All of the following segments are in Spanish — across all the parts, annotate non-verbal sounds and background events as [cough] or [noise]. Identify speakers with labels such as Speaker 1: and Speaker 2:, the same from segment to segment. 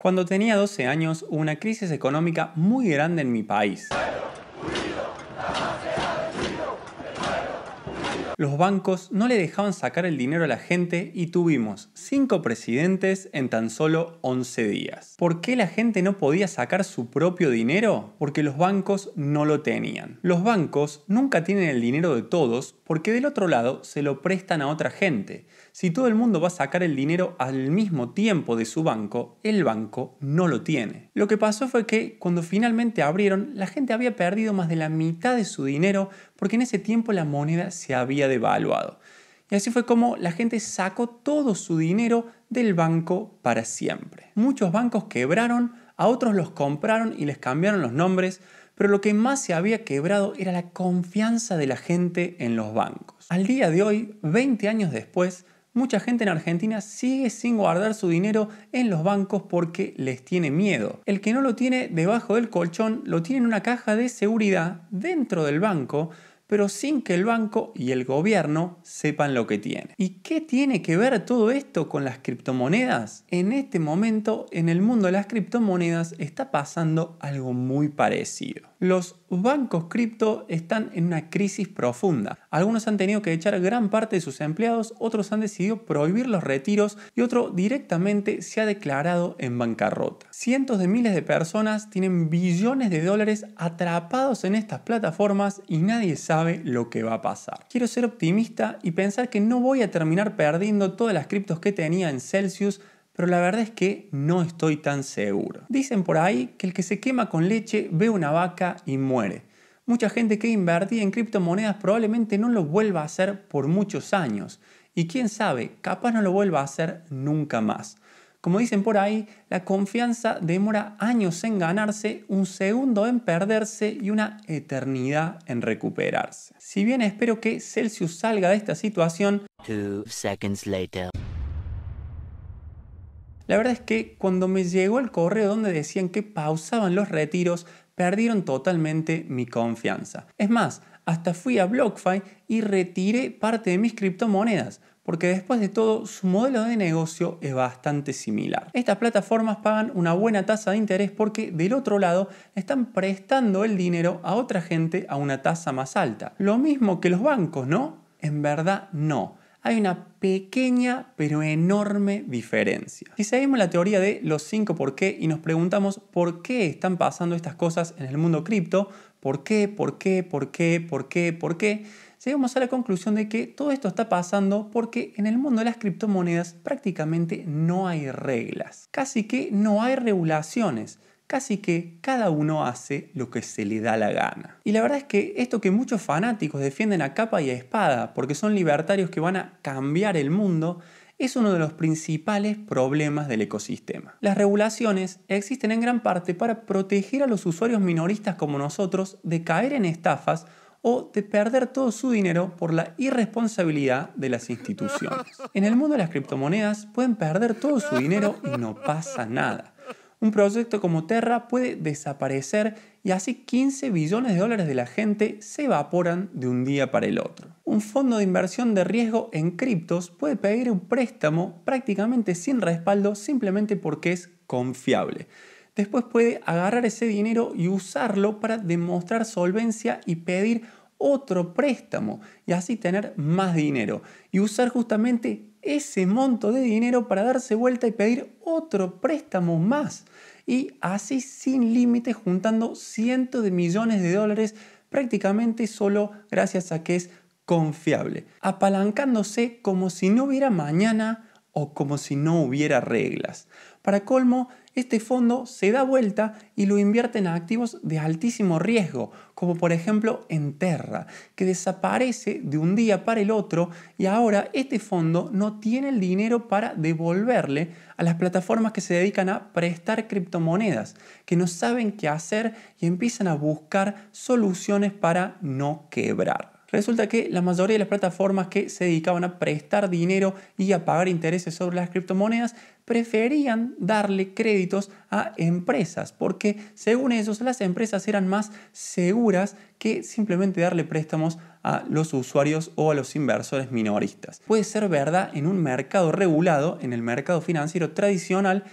Speaker 1: Cuando tenía 12 años hubo una crisis económica muy grande en mi país. Los bancos no le dejaban sacar el dinero a la gente y tuvimos 5 presidentes en tan solo 11 días. ¿Por qué la gente no podía sacar su propio dinero? Porque los bancos no lo tenían. Los bancos nunca tienen el dinero de todos porque del otro lado se lo prestan a otra gente si todo el mundo va a sacar el dinero al mismo tiempo de su banco, el banco no lo tiene. Lo que pasó fue que cuando finalmente abrieron, la gente había perdido más de la mitad de su dinero porque en ese tiempo la moneda se había devaluado. Y así fue como la gente sacó todo su dinero del banco para siempre. Muchos bancos quebraron, a otros los compraron y les cambiaron los nombres, pero lo que más se había quebrado era la confianza de la gente en los bancos. Al día de hoy, 20 años después, mucha gente en Argentina sigue sin guardar su dinero en los bancos porque les tiene miedo. El que no lo tiene debajo del colchón lo tiene en una caja de seguridad dentro del banco pero sin que el banco y el gobierno sepan lo que tiene. ¿Y qué tiene que ver todo esto con las criptomonedas? En este momento, en el mundo de las criptomonedas está pasando algo muy parecido. Los bancos cripto están en una crisis profunda. Algunos han tenido que echar gran parte de sus empleados, otros han decidido prohibir los retiros y otro directamente se ha declarado en bancarrota. Cientos de miles de personas tienen billones de dólares atrapados en estas plataformas y nadie sabe lo que va a pasar. Quiero ser optimista y pensar que no voy a terminar perdiendo todas las criptos que tenía en Celsius, pero la verdad es que no estoy tan seguro. Dicen por ahí que el que se quema con leche ve una vaca y muere. Mucha gente que invertía en criptomonedas probablemente no lo vuelva a hacer por muchos años. Y quién sabe, capaz no lo vuelva a hacer nunca más. Como dicen por ahí, la confianza demora años en ganarse, un segundo en perderse y una eternidad en recuperarse. Si bien espero que Celsius salga de esta situación, La verdad es que cuando me llegó el correo donde decían que pausaban los retiros, perdieron totalmente mi confianza. Es más, hasta fui a BlockFi y retiré parte de mis criptomonedas porque después de todo su modelo de negocio es bastante similar. Estas plataformas pagan una buena tasa de interés porque del otro lado están prestando el dinero a otra gente a una tasa más alta. Lo mismo que los bancos, ¿no? En verdad no. Hay una pequeña pero enorme diferencia. Si seguimos la teoría de los cinco por qué y nos preguntamos por qué están pasando estas cosas en el mundo cripto, por qué, por qué, por qué, por qué, por qué llegamos a la conclusión de que todo esto está pasando porque en el mundo de las criptomonedas prácticamente no hay reglas, casi que no hay regulaciones, casi que cada uno hace lo que se le da la gana. Y la verdad es que esto que muchos fanáticos defienden a capa y a espada, porque son libertarios que van a cambiar el mundo, es uno de los principales problemas del ecosistema. Las regulaciones existen en gran parte para proteger a los usuarios minoristas como nosotros de caer en estafas o de perder todo su dinero por la irresponsabilidad de las instituciones. En el mundo de las criptomonedas pueden perder todo su dinero y no pasa nada. Un proyecto como Terra puede desaparecer y así 15 billones de dólares de la gente se evaporan de un día para el otro. Un fondo de inversión de riesgo en criptos puede pedir un préstamo prácticamente sin respaldo simplemente porque es confiable después puede agarrar ese dinero y usarlo para demostrar solvencia y pedir otro préstamo y así tener más dinero y usar justamente ese monto de dinero para darse vuelta y pedir otro préstamo más y así sin límite juntando cientos de millones de dólares prácticamente solo gracias a que es confiable, apalancándose como si no hubiera mañana o como si no hubiera reglas. Para colmo, este fondo se da vuelta y lo invierte en activos de altísimo riesgo, como por ejemplo en Terra, que desaparece de un día para el otro y ahora este fondo no tiene el dinero para devolverle a las plataformas que se dedican a prestar criptomonedas, que no saben qué hacer y empiezan a buscar soluciones para no quebrar. Resulta que la mayoría de las plataformas que se dedicaban a prestar dinero y a pagar intereses sobre las criptomonedas preferían darle créditos a empresas, porque según ellos las empresas eran más seguras que simplemente darle préstamos a los usuarios o a los inversores minoristas. Puede ser verdad en un mercado regulado, en el mercado financiero tradicional,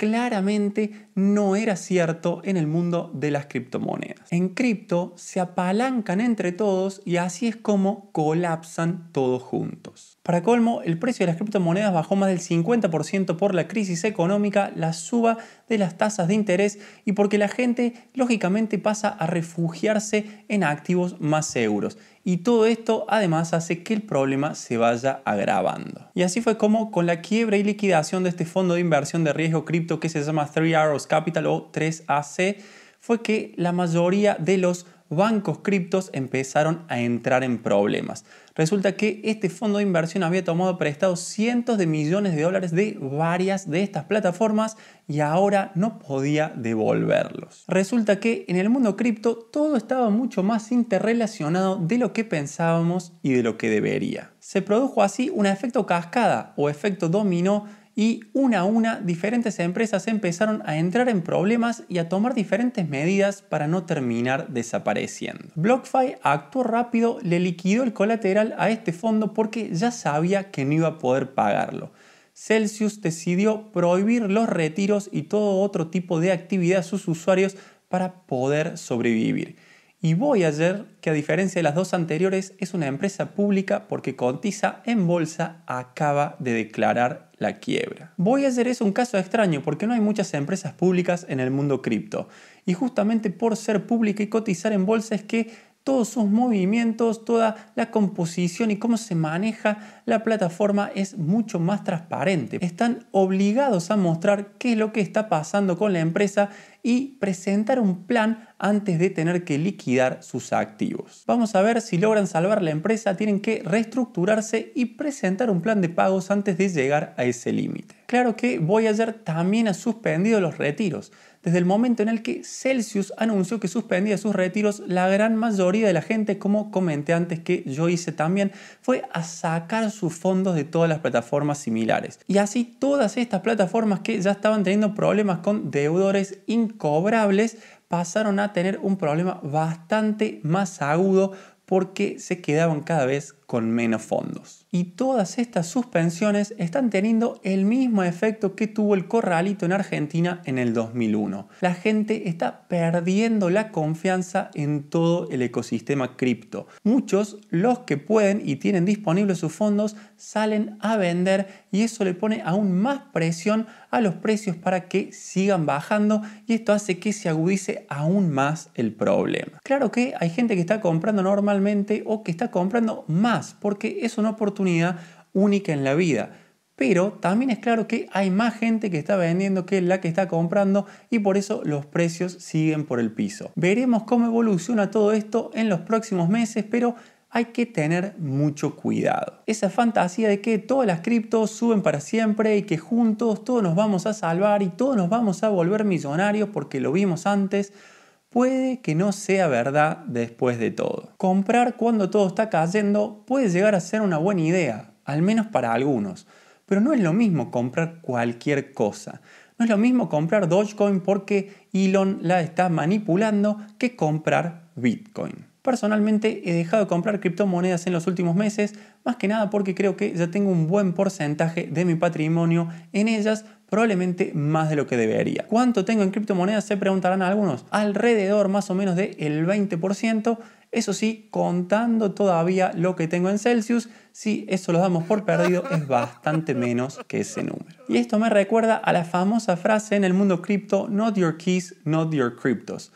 Speaker 1: claramente no era cierto en el mundo de las criptomonedas. En cripto se apalancan entre todos y así es como colapsan todos juntos. Para colmo, el precio de las criptomonedas bajó más del 50% por la crisis económica, la suba de las tasas de interés y porque la gente lógicamente pasa a refugiarse en activos más seguros y todo esto además hace que el problema se vaya agravando. Y así fue como con la quiebra y liquidación de este fondo de inversión de riesgo cripto que se llama 3 Arrows Capital o 3AC, fue que la mayoría de los bancos criptos empezaron a entrar en problemas. Resulta que este fondo de inversión había tomado prestados cientos de millones de dólares de varias de estas plataformas y ahora no podía devolverlos. Resulta que en el mundo cripto todo estaba mucho más interrelacionado de lo que pensábamos y de lo que debería. Se produjo así un efecto cascada o efecto dominó y una a una diferentes empresas empezaron a entrar en problemas y a tomar diferentes medidas para no terminar desapareciendo. BlockFi actuó rápido, le liquidó el colateral a este fondo porque ya sabía que no iba a poder pagarlo. Celsius decidió prohibir los retiros y todo otro tipo de actividad a sus usuarios para poder sobrevivir. Y Voyager, que a diferencia de las dos anteriores, es una empresa pública porque cotiza en bolsa, acaba de declarar la quiebra. Voyager es un caso extraño porque no hay muchas empresas públicas en el mundo cripto. Y justamente por ser pública y cotizar en bolsa es que todos sus movimientos, toda la composición y cómo se maneja la plataforma es mucho más transparente. Están obligados a mostrar qué es lo que está pasando con la empresa y presentar un plan antes de tener que liquidar sus activos. Vamos a ver si logran salvar la empresa, tienen que reestructurarse y presentar un plan de pagos antes de llegar a ese límite. Claro que Voyager también ha suspendido los retiros. Desde el momento en el que Celsius anunció que suspendía sus retiros, la gran mayoría de la gente, como comenté antes que yo hice también, fue a sacar sus fondos de todas las plataformas similares. Y así todas estas plataformas que ya estaban teniendo problemas con deudores, incobrables pasaron a tener un problema bastante más agudo porque se quedaban cada vez con menos fondos. Y todas estas suspensiones están teniendo el mismo efecto que tuvo el corralito en Argentina en el 2001. La gente está perdiendo la confianza en todo el ecosistema cripto. Muchos, los que pueden y tienen disponibles sus fondos, salen a vender y eso le pone aún más presión a los precios para que sigan bajando y esto hace que se agudice aún más el problema. Claro que hay gente que está comprando normalmente o que está comprando más porque es una oportunidad única en la vida. Pero también es claro que hay más gente que está vendiendo que la que está comprando y por eso los precios siguen por el piso. Veremos cómo evoluciona todo esto en los próximos meses, pero hay que tener mucho cuidado. Esa fantasía de que todas las criptos suben para siempre y que juntos todos nos vamos a salvar y todos nos vamos a volver millonarios porque lo vimos antes puede que no sea verdad después de todo. Comprar cuando todo está cayendo puede llegar a ser una buena idea, al menos para algunos, pero no es lo mismo comprar cualquier cosa. No es lo mismo comprar Dogecoin porque Elon la está manipulando que comprar Bitcoin. Personalmente he dejado de comprar criptomonedas en los últimos meses, más que nada porque creo que ya tengo un buen porcentaje de mi patrimonio en ellas, probablemente más de lo que debería. ¿Cuánto tengo en criptomonedas? Se preguntarán algunos. Alrededor más o menos del el 20%. Eso sí, contando todavía lo que tengo en Celsius, si eso lo damos por perdido, es [laughs] bastante menos que ese número. Y esto me recuerda a la famosa frase en el mundo cripto, not your keys, not your cryptos.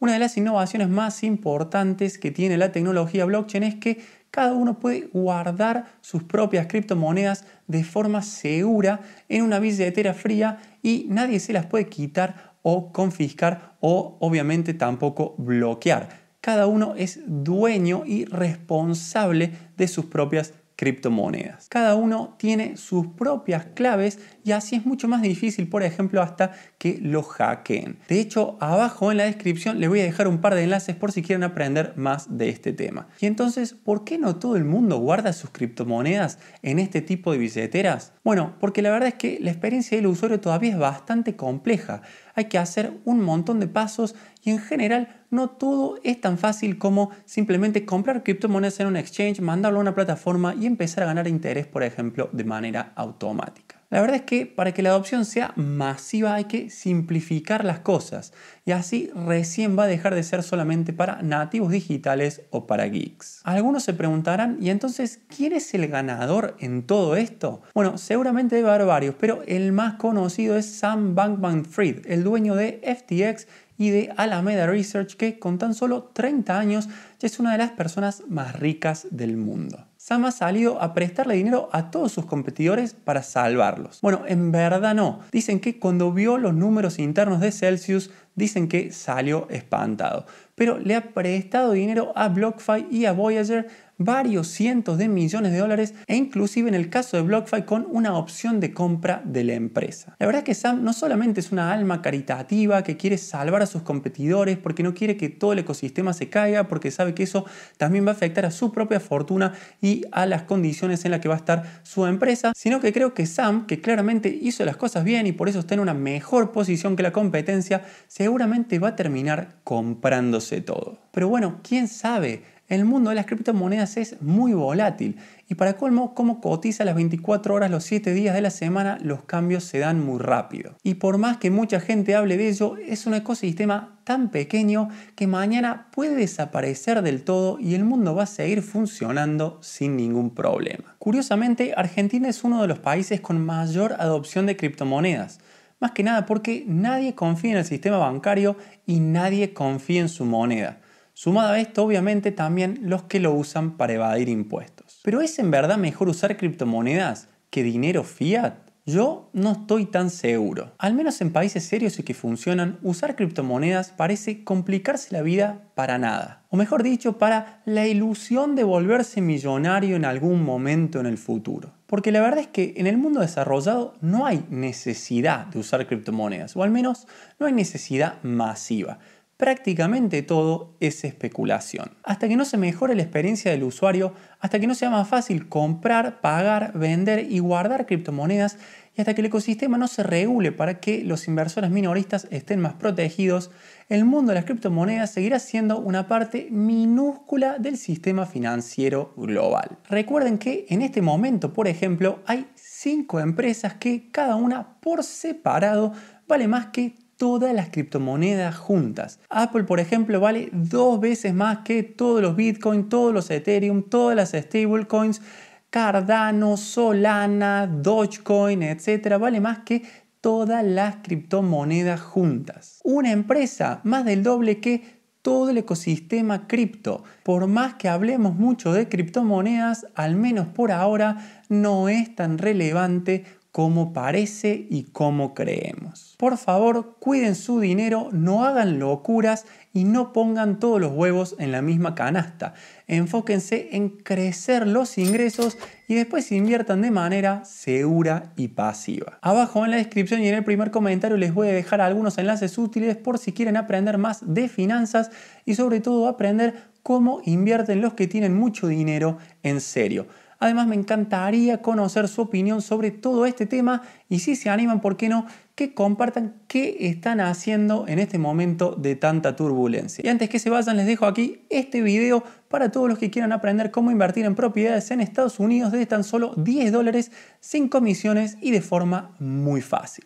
Speaker 1: Una de las innovaciones más importantes que tiene la tecnología blockchain es que cada uno puede guardar sus propias criptomonedas de forma segura en una billetera fría y nadie se las puede quitar o confiscar o obviamente tampoco bloquear. Cada uno es dueño y responsable de sus propias criptomonedas. Cada uno tiene sus propias claves y así es mucho más difícil, por ejemplo, hasta que lo hackeen. De hecho, abajo en la descripción les voy a dejar un par de enlaces por si quieren aprender más de este tema. Y entonces, ¿por qué no todo el mundo guarda sus criptomonedas en este tipo de billeteras? Bueno, porque la verdad es que la experiencia del usuario todavía es bastante compleja hay que hacer un montón de pasos y en general no todo es tan fácil como simplemente comprar criptomonedas en un exchange, mandarlo a una plataforma y empezar a ganar interés, por ejemplo, de manera automática. La verdad es que para que la adopción sea masiva hay que simplificar las cosas y así recién va a dejar de ser solamente para nativos digitales o para geeks. Algunos se preguntarán, ¿y entonces quién es el ganador en todo esto? Bueno, seguramente debe haber varios, pero el más conocido es Sam Bankman-Fried, el dueño de FTX y de Alameda Research que con tan solo 30 años ya es una de las personas más ricas del mundo. Sam ha salido a prestarle dinero a todos sus competidores para salvarlos. Bueno, en verdad no. Dicen que cuando vio los números internos de Celsius, dicen que salió espantado. Pero le ha prestado dinero a BlockFi y a Voyager varios cientos de millones de dólares e inclusive en el caso de BlockFi con una opción de compra de la empresa. La verdad es que Sam no solamente es una alma caritativa que quiere salvar a sus competidores porque no quiere que todo el ecosistema se caiga porque sabe que eso también va a afectar a su propia fortuna y a las condiciones en las que va a estar su empresa, sino que creo que Sam, que claramente hizo las cosas bien y por eso está en una mejor posición que la competencia, seguramente va a terminar comprándose todo. Pero bueno, quién sabe, el mundo de las criptomonedas es muy volátil y para colmo, como cotiza las 24 horas los 7 días de la semana, los cambios se dan muy rápido. Y por más que mucha gente hable de ello, es un ecosistema tan pequeño que mañana puede desaparecer del todo y el mundo va a seguir funcionando sin ningún problema. Curiosamente, Argentina es uno de los países con mayor adopción de criptomonedas. Más que nada porque nadie confía en el sistema bancario y nadie confía en su moneda. Sumado a esto, obviamente, también los que lo usan para evadir impuestos. Pero ¿es en verdad mejor usar criptomonedas que dinero fiat? Yo no estoy tan seguro. Al menos en países serios y que funcionan, usar criptomonedas parece complicarse la vida para nada. O mejor dicho, para la ilusión de volverse millonario en algún momento en el futuro. Porque la verdad es que en el mundo desarrollado no hay necesidad de usar criptomonedas, o al menos no hay necesidad masiva prácticamente todo es especulación. Hasta que no se mejore la experiencia del usuario, hasta que no sea más fácil comprar, pagar, vender y guardar criptomonedas, y hasta que el ecosistema no se regule para que los inversores minoristas estén más protegidos, el mundo de las criptomonedas seguirá siendo una parte minúscula del sistema financiero global. Recuerden que en este momento, por ejemplo, hay cinco empresas que cada una por separado vale más que todas las criptomonedas juntas. Apple, por ejemplo, vale dos veces más que todos los Bitcoin, todos los Ethereum, todas las stablecoins, Cardano, Solana, Dogecoin, etcétera, vale más que todas las criptomonedas juntas. Una empresa más del doble que todo el ecosistema cripto. Por más que hablemos mucho de criptomonedas, al menos por ahora no es tan relevante cómo parece y cómo creemos. Por favor, cuiden su dinero, no hagan locuras y no pongan todos los huevos en la misma canasta. Enfóquense en crecer los ingresos y después inviertan de manera segura y pasiva. Abajo en la descripción y en el primer comentario les voy a dejar algunos enlaces útiles por si quieren aprender más de finanzas y sobre todo aprender cómo invierten los que tienen mucho dinero en serio. Además, me encantaría conocer su opinión sobre todo este tema y si se animan, ¿por qué no? que compartan qué están haciendo en este momento de tanta turbulencia. Y antes que se vayan, les dejo aquí este video para todos los que quieran aprender cómo invertir en propiedades en Estados Unidos desde tan solo 10 dólares, sin comisiones y de forma muy fácil.